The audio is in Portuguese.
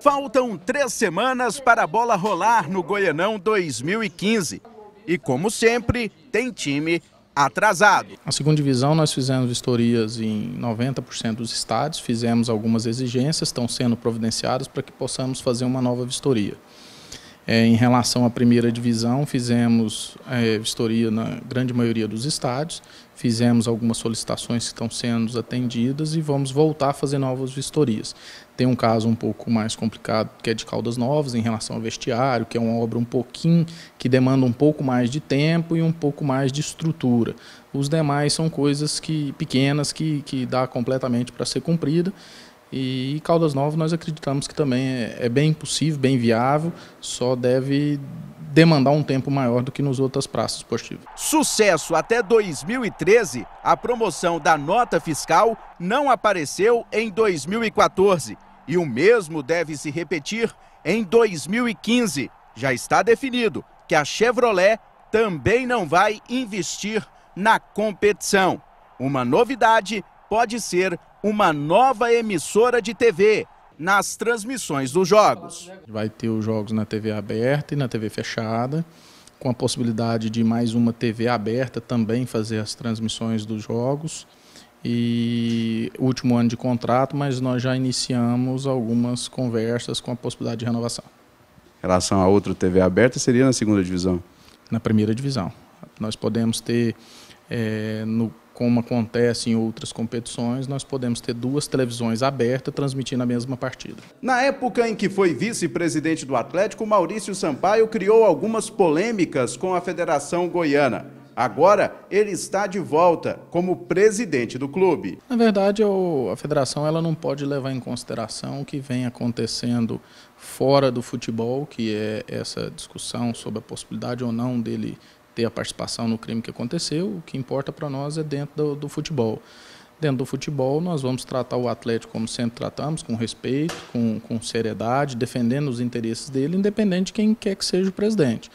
Faltam três semanas para a bola rolar no Goianão 2015. E, como sempre, tem time atrasado. Na segunda divisão, nós fizemos vistorias em 90% dos estádios, fizemos algumas exigências, estão sendo providenciadas para que possamos fazer uma nova vistoria. É, em relação à primeira divisão, fizemos é, vistoria na grande maioria dos estádios, fizemos algumas solicitações que estão sendo atendidas e vamos voltar a fazer novas vistorias. Tem um caso um pouco mais complicado, que é de Caldas Novas, em relação ao vestiário, que é uma obra um pouquinho que demanda um pouco mais de tempo e um pouco mais de estrutura. Os demais são coisas que pequenas que, que dá completamente para ser cumprida e Caldas Novas nós acreditamos que também é, é, bem possível, bem viável, só deve demandar um tempo maior do que nos outras praças esportivas. Sucesso até 2013, a promoção da nota fiscal não apareceu em 2014 e o mesmo deve se repetir em 2015. Já está definido que a Chevrolet também não vai investir na competição. Uma novidade pode ser uma nova emissora de TV nas transmissões dos jogos. Vai ter os jogos na TV aberta e na TV fechada, com a possibilidade de mais uma TV aberta também fazer as transmissões dos jogos. E último ano de contrato, mas nós já iniciamos algumas conversas com a possibilidade de renovação. Em relação a outra TV aberta, seria na segunda divisão? Na primeira divisão. Nós podemos ter é, no, como acontece em outras competições, nós podemos ter duas televisões abertas transmitindo a mesma partida. Na época em que foi vice-presidente do Atlético, Maurício Sampaio criou algumas polêmicas com a Federação Goiana. Agora ele está de volta como presidente do clube. Na verdade, a federação ela não pode levar em consideração o que vem acontecendo fora do futebol, que é essa discussão sobre a possibilidade ou não dele ter a participação no crime que aconteceu, o que importa para nós é dentro do, do, futebol. Dentro do futebol, nós vamos tratar o atleta como sempre tratamos, com respeito, com, com seriedade, defendendo os interesses dele, independente de quem quer que seja o presidente.